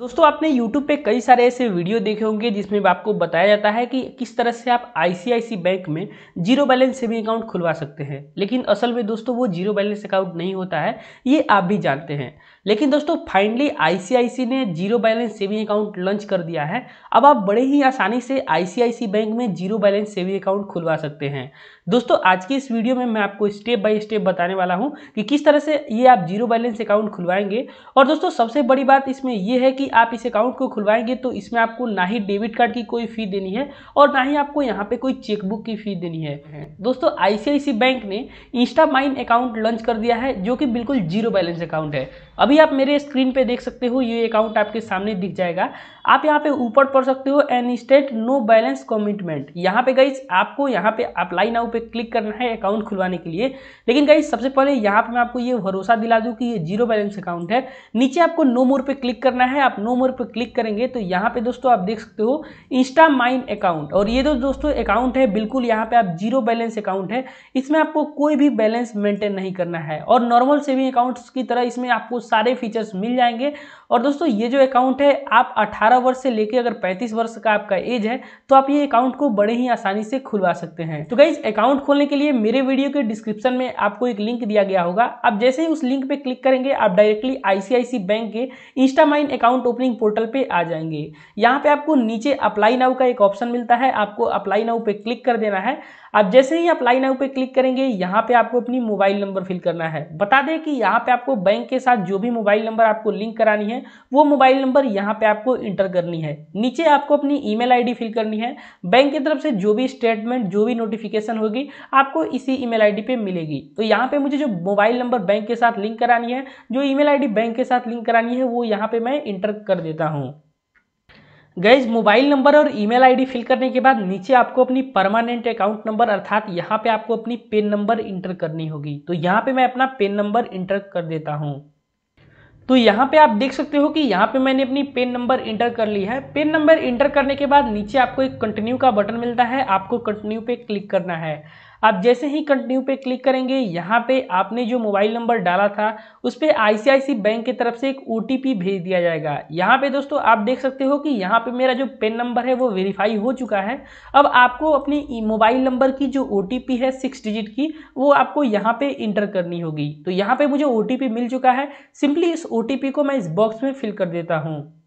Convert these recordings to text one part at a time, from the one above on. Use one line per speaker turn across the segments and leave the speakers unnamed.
दोस्तों आपने YouTube पे कई सारे ऐसे वीडियो देखे होंगे जिसमें आपको बताया जाता है कि किस तरह से आप आई बैंक में जीरो बैलेंस सेविंग अकाउंट खुलवा सकते हैं लेकिन असल में दोस्तों वो जीरो बैलेंस अकाउंट नहीं होता है ये आप भी जानते हैं लेकिन दोस्तों फाइनली आई ने zero balance saving account launch कर दिया है अब आप बड़े ही आसानी से आई बैंक में जीरो बैलेंस सेविंग अकाउंट खुलवा सकते हैं दोस्तों आज की इस वीडियो में मैं आपको स्टेप बाय स्टेप बताने वाला हूँ कि किस तरह से ये आप जीरो बैलेंस अकाउंट खुलवाएंगे और दोस्तों सबसे बड़ी बात इसमें यह है कि आप इस अकाउंट को खुलवाएंगे तो इसमें आपको ना ही डेबिट कार्ड की कोई फ़ी देनी है और ना ही आपको यहाँ पे कोई चेकबुक की फ़ी देनी है हम्म। दोस्तों आईसीआईसी बैंक ने इंस्टा माइन अकाउंट लॉन्च कर दिया है जो कि बिल्कुल जीरो बैलेंस अकाउंट है अभी आप मेरे स्क्रीन पे देख सकते हो ये अकाउंट आपके सामने दिख जाएगा आप यहाँ पे ऊपर पढ़ सकते हो and state no balance commitment यहाँ पे गई आपको यहाँ पे अप्लाई नाउ पे क्लिक करना है अकाउंट खुलवाने के लिए लेकिन गई सबसे पहले यहाँ पे मैं आपको ये भरोसा दिला दूँ कि ये जीरो बैलेंस अकाउंट है नीचे आपको नो मोर पे क्लिक करना है आप नो मोर पे क्लिक करेंगे तो यहाँ पे दोस्तों आप देख सकते हो इंस्टा माइन अकाउंट और ये जो तो दोस्तों अकाउंट है बिल्कुल यहाँ पे आप जीरो बैलेंस अकाउंट है इसमें आपको कोई भी बैलेंस मेंटेन नहीं करना है और नॉर्मल सेविंग अकाउंट्स की तरह इसमें आपको सारे फीचर्स मिल जाएंगे और दोस्तों ये जो अकाउंट है आप 18 वर्ष से लेकर अगर 35 वर्ष का आपका एज है तो आप ये अकाउंट को बड़े ही आसानी से खुलवा सकते हैं तो गाइज अकाउंट खोलने के लिए मेरे वीडियो के डिस्क्रिप्शन में आपको एक लिंक दिया गया होगा आप जैसे ही उस लिंक पर क्लिक करेंगे आप डायरेक्टली आईसीआईसी बैंक के इंस्टामाइन अकाउंट ओपनिंग पोर्टल पर आ जाएंगे यहाँ पर आपको नीचे अप्लाई नाउ का एक ऑप्शन मिलता है आपको अप्लाई नाउ पर क्लिक कर देना है अब जैसे ही आप लाइन नाउ पे क्लिक करेंगे यहाँ पे आपको अपनी मोबाइल नंबर फिल करना है बता दें कि यहाँ पे आपको बैंक के साथ जो भी मोबाइल नंबर आपको लिंक करानी है वो मोबाइल नंबर यहाँ पे आपको इंटर करनी है नीचे आपको अपनी ईमेल आईडी फिल करनी है बैंक की तरफ से जो भी स्टेटमेंट जो भी नोटिफिकेशन होगी आपको इसी ई मेल आई मिलेगी तो यहाँ पर मुझे जो मोबाइल नंबर बैंक के साथ लिंक करानी है जो ई मेल बैंक के साथ लिंक करानी है वो यहाँ पर मैं इंटर कर देता हूँ गैज मोबाइल नंबर और ईमेल आईडी फिल करने के बाद नीचे आपको अपनी परमानेंट अकाउंट नंबर अर्थात यहाँ पे आपको अपनी पेन नंबर इंटर करनी होगी तो यहाँ पे मैं अपना पेन नंबर इंटर कर देता हूँ तो यहाँ पे आप देख सकते हो कि यहाँ पे मैंने अपनी पेन नंबर इंटर कर ली है पेन नंबर इंटर करने के बाद नीचे आपको एक कंटिन्यू का बटन मिलता है आपको कंटिन्यू पे क्लिक करना है आप जैसे ही कंटिन्यू पे क्लिक करेंगे यहाँ पे आपने जो मोबाइल नंबर डाला था उस पर आई बैंक की तरफ से एक ओ भेज दिया जाएगा यहाँ पे दोस्तों आप देख सकते हो कि यहाँ पे मेरा जो पेन नंबर है वो वेरीफाई हो चुका है अब आपको अपनी मोबाइल नंबर की जो ओ है सिक्स डिजिट की वो आपको यहाँ पे इंटर करनी होगी तो यहाँ पे मुझे ओ मिल चुका है सिंपली इस ओ को मैं इस बॉक्स में फिल कर देता हूँ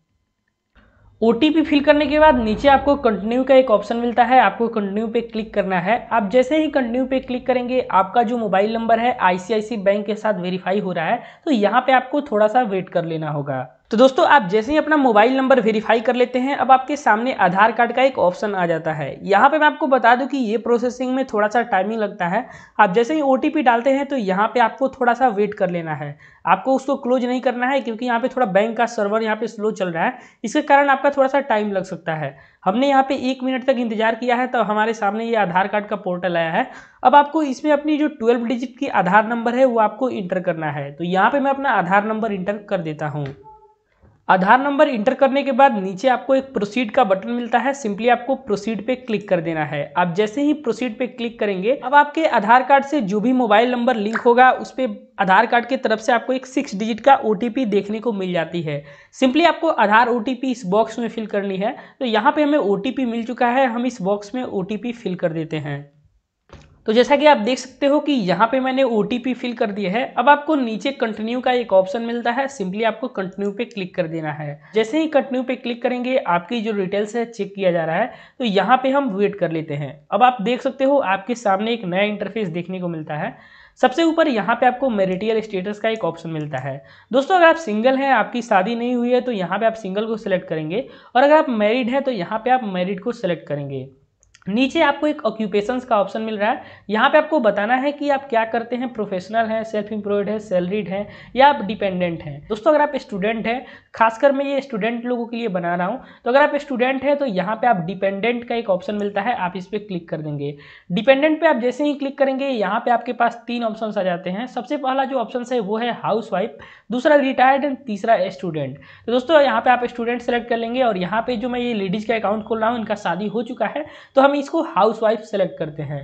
ओ फिल करने के बाद नीचे आपको कंटिन्यू का एक ऑप्शन मिलता है आपको कंटिन्यू पे क्लिक करना है आप जैसे ही कंटिन्यू पे क्लिक करेंगे आपका जो मोबाइल नंबर है आईसीआईसी बैंक के साथ वेरीफाई हो रहा है तो यहाँ पे आपको थोड़ा सा वेट कर लेना होगा तो दोस्तों आप जैसे ही अपना मोबाइल नंबर वेरीफाई कर लेते हैं अब आपके सामने आधार कार्ड का एक ऑप्शन आ जाता है यहाँ पे मैं आपको बता दूं कि ये प्रोसेसिंग में थोड़ा सा टाइमिंग लगता है आप जैसे ही ओ डालते हैं तो यहाँ पे आपको थोड़ा सा वेट कर लेना है आपको उसको क्लोज नहीं करना है क्योंकि यहाँ पर थोड़ा बैंक का सर्वर यहाँ पर स्लो चल रहा है इसके कारण आपका थोड़ा सा टाइम लग सकता है हमने यहाँ पे एक मिनट तक इंतजार किया है तो हमारे सामने ये आधार कार्ड का पोर्टल आया है अब आपको इसमें अपनी जो ट्वेल्व डिजिट की आधार नंबर है वो आपको इंटर करना है तो यहाँ पे मैं अपना आधार नंबर इंटर कर देता हूँ आधार नंबर इंटर करने के बाद नीचे आपको एक प्रोसीड का बटन मिलता है सिंपली आपको प्रोसीड पे क्लिक कर देना है आप जैसे ही प्रोसीड पे क्लिक करेंगे अब आपके आधार कार्ड से जो भी मोबाइल नंबर लिंक होगा उस पर आधार कार्ड की तरफ से आपको एक सिक्स डिजिट का ओ देखने को मिल जाती है सिंपली आपको आधार ओ इस बॉक्स में फिल करनी है तो यहाँ पर हमें ओ मिल चुका है हम इस बॉक्स में ओ फिल कर देते हैं तो जैसा कि आप देख सकते हो कि यहाँ पे मैंने ओ फिल कर दिया है अब आपको नीचे कंटिन्यू का एक ऑप्शन मिलता है सिंपली आपको कंटिन्यू पे क्लिक कर देना है जैसे ही कंटिन्यू पे क्लिक करेंगे आपकी जो डिटेल्स है चेक किया जा रहा है तो यहाँ पे हम वेट कर लेते हैं अब आप देख सकते हो आपके सामने एक नया इंटरफेस देखने को मिलता है सबसे ऊपर यहाँ पे आपको मेरिटियल स्टेटस का एक ऑप्शन मिलता है दोस्तों अगर आप सिंगल हैं आपकी शादी नहीं हुई है तो यहाँ पे आप सिंगल को सिलेक्ट करेंगे और अगर आप मैरिड हैं तो यहाँ पे आप मैरिड को सिलेक्ट करेंगे नीचे आपको एक ऑक्यूपेशन का ऑप्शन मिल रहा है यहाँ पे आपको बताना है कि आप क्या करते हैं प्रोफेशनल हैं सेल्फ एम्प्लॉयड है सैलरीड हैं या आप डिपेंडेंट हैं दोस्तों अगर आप स्टूडेंट हैं खासकर मैं ये स्टूडेंट लोगों के लिए बना रहा हूँ तो अगर आप स्टूडेंट हैं तो यहाँ पे आप डिपेंडेंट का एक ऑप्शन मिलता है आप इस पर क्लिक कर देंगे डिपेंडेंट पर आप जैसे ही क्लिक करेंगे यहाँ पर आपके पास तीन ऑप्शन आ जाते हैं सबसे पहला जो ऑप्शन है वो है हाउस दूसरा रिटायर्ड एंड तीसरा स्टूडेंट तो दोस्तों यहाँ पर आप स्टूडेंट सेलेक्ट कर लेंगे और यहाँ पर जो मैं ये लेडीज का अकाउंट खोल रहा हूँ इनका शादी हो चुका है तो हम हम इसको हाउस वाइफ सेलेक्ट करते हैं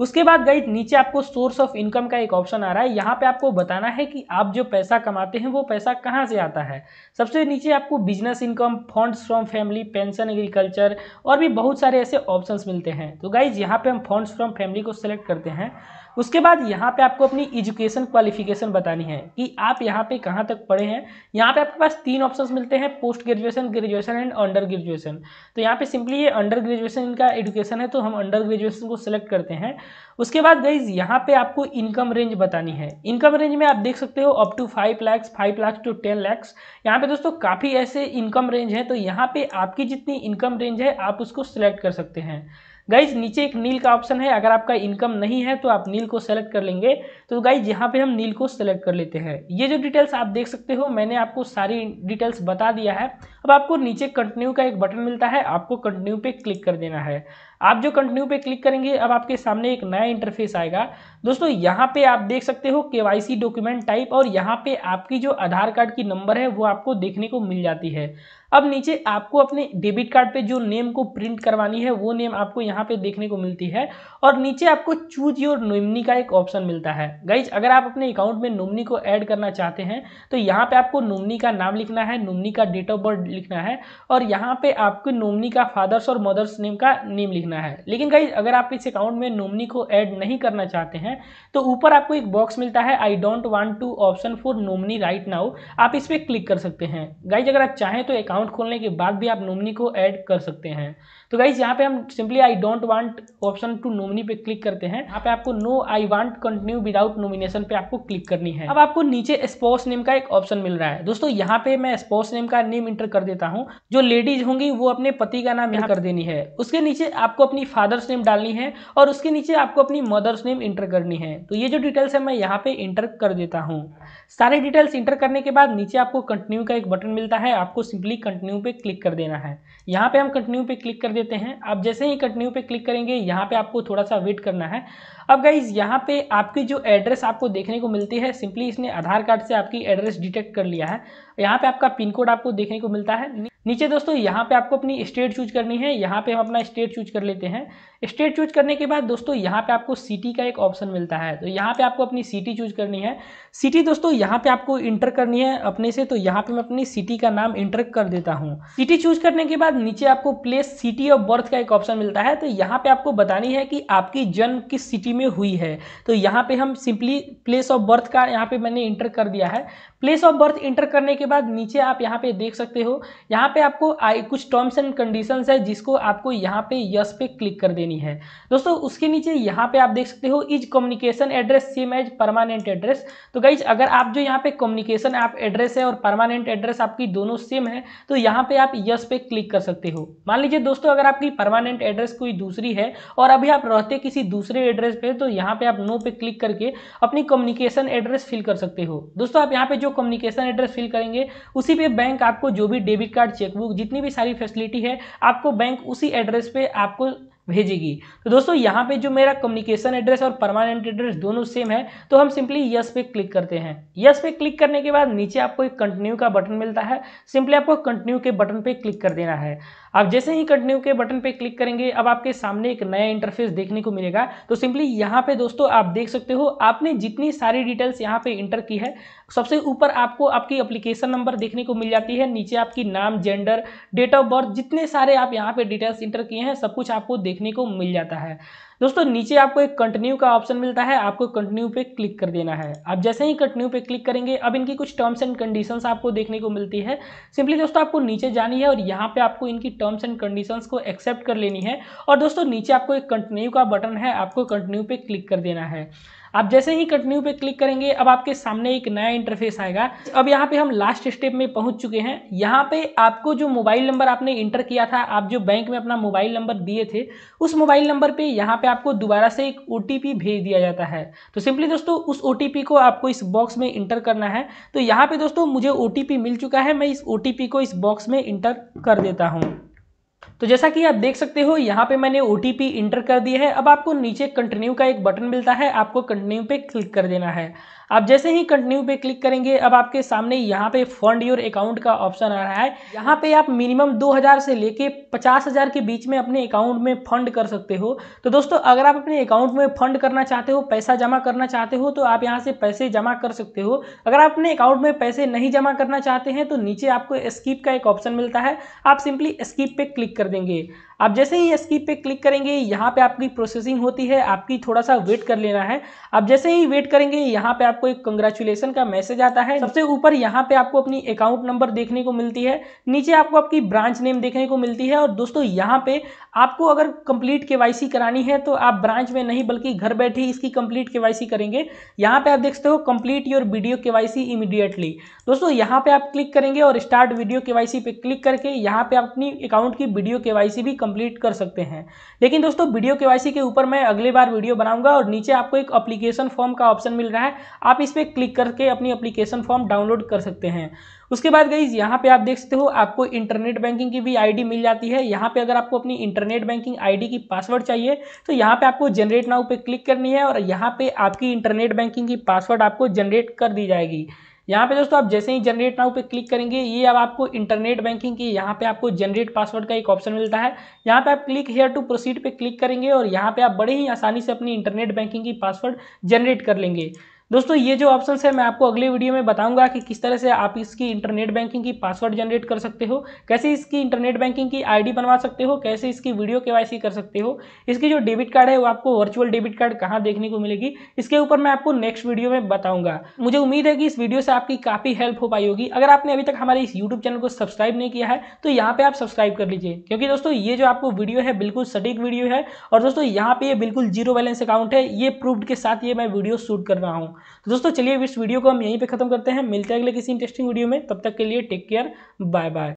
उसके बाद गई नीचे आपको सोर्स ऑफ इनकम का एक ऑप्शन आ रहा है यहाँ पे आपको बताना है कि आप जो पैसा कमाते हैं वो पैसा कहाँ से आता है सबसे नीचे आपको business income funds from family pension agriculture और भी बहुत सारे ऐसे ऑप्शंस मिलते हैं तो गाइज यहाँ पे हम फंड्स फ्रॉम फैमिली को सिलेक्ट करते हैं उसके बाद यहाँ पे आपको अपनी एजुकेशन क्वालिफिकेशन बतानी है कि आप यहाँ पे कहाँ तक पढ़े हैं यहाँ पे आपके पास तीन ऑप्शंस मिलते हैं post graduation graduation and under graduation तो यहाँ पे सिंपली ये अंडर ग्रेजुएशन इनका एजुकेशन है तो हम अंडर ग्रेजुएशन को सिलेक्ट करते हैं उसके बाद गईज यहाँ पे आपको इनकम रेंज बतानी है इनकम रेंज में आप देख सकते हो up to five lakhs five lakhs to ten lakhs यहाँ पे दोस्तों काफ़ी ऐसे इनकम रेंज है तो यहाँ पे आपकी जितनी इनकम रेंज है आप उसको सिलेक्ट कर सकते हैं गाइज नीचे एक नील का ऑप्शन है अगर आपका इनकम नहीं है तो आप नील को सेलेक्ट कर लेंगे तो गाइज यहाँ पे हम नील को सेलेक्ट कर लेते हैं ये जो डिटेल्स आप देख सकते हो मैंने आपको सारी डिटेल्स बता दिया है अब आपको नीचे कंटिन्यू का एक बटन मिलता है आपको कंटिन्यू पे क्लिक कर देना है आप जो कंटिन्यू पे क्लिक करेंगे अब आपके सामने एक नया इंटरफेस आएगा दोस्तों यहाँ पे आप देख सकते हो केवाईसी डॉक्यूमेंट टाइप और यहाँ पे आपकी जो आधार कार्ड की नंबर है वो आपको देखने को मिल जाती है अब नीचे आपको अपने डेबिट कार्ड पे जो नेम को प्रिंट करवानी है वो नेम आपको यहाँ पे देखने को मिलती है और नीचे आपको चूज योर नोमनी का एक ऑप्शन मिलता है गाइज अगर आप अपने अकाउंट में नोमनी को ऐड करना चाहते हैं तो यहाँ पे आपको नोमनी का नाम लिखना है नोमनी का डेट ऑफ बर्थ लिखना है और यहाँ पे आपको नोमनी का फादर्स और मदर्स नेम का नेम लिखना करना है लेकिन गाइज अगर आप इस अकाउंट में नोमनी को ऐड नहीं करना चाहते हैं तो ऊपर आपको एक बॉक्स मिलता है I don't want to option for nominee right now आप इस पर क्लिक कर सकते हैं गाइज अगर आप चाहें तो अकाउंट खोलने के बाद भी आप नोमनी को ऐड कर सकते हैं तो गाइज यहाँ पे हम simply I don't want option to nominee पे क्लिक करते हैं यहाँ पे आपको no I want continue without nomination पे आपको क्लिक करनी है अब आपको नीचे स्पोर्ट्स नेम का एक ऑप्शन मिल रहा है दोस्तों यहाँ पे मैं स्पोर्ट्स नेम का नेम इंटर कर देता हूँ जो लेडीज होंगी वो अपने पति का नाम यहाँ कर देनी है उसके नीचे आपको अपनी फादर्स नेम डालनी है और उसके नीचे आपको अपनी मदर्स नेम इंटर करनी है तो ये जो डिटेल्स है मैं यहाँ पे इंटर कर देता हूँ सारे डिटेल्स इंटर करने के बाद नीचे आपको कंटिन्यू का एक बटन मिलता है आपको सिंपली कंटिन्यू पे क्लिक कर देना है यहाँ पे हम कंटिन्यू पे क्लिक कर दे देते हैं आप जैसे ही कंटिन्यू पे क्लिक करेंगे यहाँ पे आपको थोड़ा सा वेट करना है अब गाइज यहाँ पे आपकी जो एड्रेस आपको देखने को मिलती है सिंपली इसने आधार कार्ड से आपकी एड्रेस डिटेक्ट कर लिया है यहाँ पे आपका पिन कोड आपको देखने को मिलता है नीचे दोस्तों यहाँ पे आपको अपनी स्टेट चूज करनी है यहाँ पे हम अपना स्टेट चूज कर लेते हैं स्टेट चूज करने के बाद दोस्तों यहाँ पे आपको सिटी का एक ऑप्शन मिलता है तो यहाँ पे आपको अपनी सिटी चूज करनी है सिटी दोस्तों यहाँ पे आपको इंटर करनी है अपने से तो यहाँ पे मैं अपनी सिटी का नाम इंटर कर देता हूँ सिटी चूज करने के बाद नीचे आपको प्लेस सिटी ऑफ बर्थ का एक ऑप्शन मिलता है तो यहाँ पे आपको बतानी है कि आपकी जन्म किस सिटी में हुई है तो यहाँ पे हम सिंपली प्लेस ऑफ बर्थ का यहाँ पे मैंने इंटर कर दिया है प्लेस ऑफ बर्थ इंटर करने के बाद नीचे आप यहाँ पे देख सकते हो यहाँ पे आपको आई कुछ टर्म्स एंड कंडीशंस है जिसको आपको यहाँ पे यस पे क्लिक कर देनी है दोस्तों उसके नीचे यहाँ पे आप देख सकते हो is communication address same as permanent address तो गाइज अगर आप जो यहाँ पे कम्युनिकेशन आप एड्रेस है और परमानेंट एड्रेस आपकी दोनों सेम है तो यहाँ पे आप यस पे क्लिक कर सकते हो मान लीजिए दोस्तों अगर आपकी परमानेंट एड्रेस कोई दूसरी है और अभी आप रहते किसी दूसरे एड्रेस हैं तो यहाँ पे आप नो पे क्लिक करके अपनी कम्युनिकेशन एड्रेस फिल कर सकते हो दोस्तों आप यहाँ पे जो कम्युनिकेशन एड्रेस फिल करेंगे उसी पे बैंक आपको जो भी डेबिट कार्ड चेकबुक जितनी भी सारी फैसिलिटी है आपको बैंक उसी एड्रेस पे आपको भेजेगी तो दोस्तों यहाँ पे जो मेरा कम्युनिकेशन एड्रेस और परमानेंट एड्रेस दोनों सेम है तो हम सिंपली यस पे क्लिक करते हैं यस पे क्लिक करने के बाद नीचे आपको एक कंटिन्यू का बटन मिलता है सिंपली आपको कंटिन्यू के बटन पे क्लिक कर देना है आप जैसे ही कंटिन्यू के बटन पे क्लिक करेंगे अब आपके सामने एक नया इंटरफेस देखने को मिलेगा तो सिंपली यहाँ पे दोस्तों आप देख सकते हो आपने जितनी सारी डिटेल्स यहाँ पे इंटर की है सबसे ऊपर आपको आपकी अप्लीकेशन नंबर देखने को मिल जाती है नीचे आपकी नाम जेंडर डेट ऑफ बर्थ जितने सारे आप यहाँ पे डिटेल्स इंटर किए हैं सब कुछ आपको देखने को मिल जाता है दोस्तों नीचे आपको एक कंटिन्यू का ऑप्शन मिलता है आपको कंटिन्यू पे क्लिक कर देना है आप जैसे ही कंटिन्यू पे क्लिक करेंगे अब इनकी कुछ टर्म्स एंड कंडीशंस आपको देखने को मिलती है सिंपली दोस्तों आपको नीचे जानी है और यहाँ पे आपको इनकी टर्म्स एंड कंडीशंस को एक्सेप्ट कर लेनी है और दोस्तों नीचे आपको एक कंटिन्यू का बटन है आपको कंटिन्यू पे क्लिक कर देना है आप जैसे ही कंटिन्यू पे क्लिक करेंगे अब आपके सामने एक नया इंटरफेस आएगा अब यहाँ पे हम लास्ट स्टेप में पहुंच चुके हैं यहाँ पे आपको जो मोबाइल नंबर आपने इंटर किया था आप जो बैंक में अपना मोबाइल नंबर दिए थे उस मोबाइल नंबर पर यहाँ पे आपको दोबारा से एक ओ भेज दिया जाता है तो सिंपली दोस्तों उस ओ को आपको इस बॉक्स में इंटर करना है तो यहाँ पे दोस्तों मुझे ओ मिल चुका है मैं इस ओ को इस बॉक्स में इंटर कर देता हूँ तो जैसा कि आप देख सकते हो यहाँ पे मैंने ओ इंटर कर दिया है अब आपको नीचे कंटिन्यू का एक बटन मिलता है आपको कंटिन्यू पे क्लिक कर देना है आप जैसे ही कंटिन्यू पे क्लिक करेंगे अब आपके सामने यहाँ पे फंड योर अकाउंट का ऑप्शन आ रहा है यहाँ पे आप मिनिमम 2000 से लेके 50000 के बीच में अपने अकाउंट में फंड कर सकते हो तो दोस्तों अगर आप अपने अकाउंट में फंड करना चाहते हो पैसा जमा करना चाहते हो तो आप यहाँ से पैसे जमा कर सकते हो अगर आप अपने अकाउंट में पैसे नहीं जमा करना चाहते हैं तो नीचे आपको स्कीप का एक ऑप्शन मिलता है आप सिंपली स्कीप पे क्लिक कर देंगे आप जैसे ही स्कीप पे क्लिक करेंगे यहाँ पे आपकी प्रोसेसिंग होती है आपकी थोड़ा सा वेट कर लेना है आप जैसे ही वेट करेंगे यहाँ पे आपको एक कंग्रेचुलेसन का मैसेज आता है सबसे ऊपर यहाँ पे आपको अपनी अकाउंट नंबर देखने को मिलती है नीचे आपको आपकी ब्रांच नेम देखने को मिलती है और दोस्तों यहाँ पे आपको अगर कंप्लीट केवाईसी करानी है तो आप ब्रांच में नहीं बल्कि घर बैठे इसकी कंप्लीट के करेंगे यहाँ पे आप देखते हो complete your video KYC immediately दोस्तों यहाँ पे आप क्लिक करेंगे और स्टार्ट वीडियो केवाईसी पे क्लिक करके यहाँ पे अपनी अकाउंट की वीडियो केवाईसी भी कंप्लीट कर सकते हैं लेकिन दोस्तों वीडियो के के ऊपर मैं अगले बार वीडियो बनाऊंगा और नीचे आपको एक अप्लीकेशन फॉर्म का ऑप्शन मिल रहा है आप इस पर क्लिक करके अपनी अप्लीकेशन फॉर्म डाउनलोड कर सकते हैं उसके बाद गई यहाँ पे आप देख सकते हो आपको इंटरनेट बैंकिंग की भी आईडी मिल जाती है यहाँ पे अगर आपको अपनी इंटरनेट बैंकिंग आईडी की पासवर्ड चाहिए तो यहाँ पे आपको जनरेट नाउ पे क्लिक करनी है और यहाँ पे आपकी इंटरनेट बैंकिंग की पासवर्ड आपको जनरेट कर दी जाएगी यहाँ पे दोस्तों आप जैसे ही जनरेट नाउ पे क्लिक करेंगे ये अब आपको इंटरनेट बैंकिंग की यहाँ पे आपको जनरेट पासवर्ड का एक ऑप्शन मिलता है यहाँ पे आप क्लिक हेयर टू प्रोसीड पे क्लिक करेंगे और यहाँ पे आप बड़े ही आसानी से अपनी इंटरनेट बैंकिंग की पासवर्ड जनरेट कर लेंगे दोस्तों ये जो ऑप्शन है मैं आपको अगले वीडियो में बताऊंगा कि किस तरह से आप इसकी इंटरनेट बैंकिंग की पासवर्ड जनरेट कर सकते हो कैसे इसकी इंटरनेट बैंकिंग की आईडी बनवा सकते हो कैसे इसकी वीडियो के कर सकते हो इसकी जो डेबिट कार्ड है वो आपको वर्चुअल डेबिट कार्ड कहाँ देखने को मिलेगी इसके ऊपर मैं आपको नेक्स्ट वीडियो में बताऊंगा मुझे उम्मीद है कि इस वीडियो से आपकी काफ़ी हेल्प हो पाई होगी अगर आपने अभी तक हमारे इस यूट्यूब चैनल को सब्सक्राइब नहीं किया है तो यहाँ पे आप सब्सक्राइब कर लीजिए क्योंकि दोस्तों ये जो आपको वीडियो है बिल्कुल सटीक वीडियो है और दोस्तों यहाँ पे ये बिल्कुल जीरो बैलेंस अकाउंट है ये प्रूफ के साथ ये मैं वीडियो शूट कर रहा हूँ तो दोस्तों चलिए इस वीडियो को हम यहीं पे खत्म करते हैं मिलते हैं अगले किसी इंटरेस्टिंग वीडियो में तब तक के लिए टेक केयर बाय बाय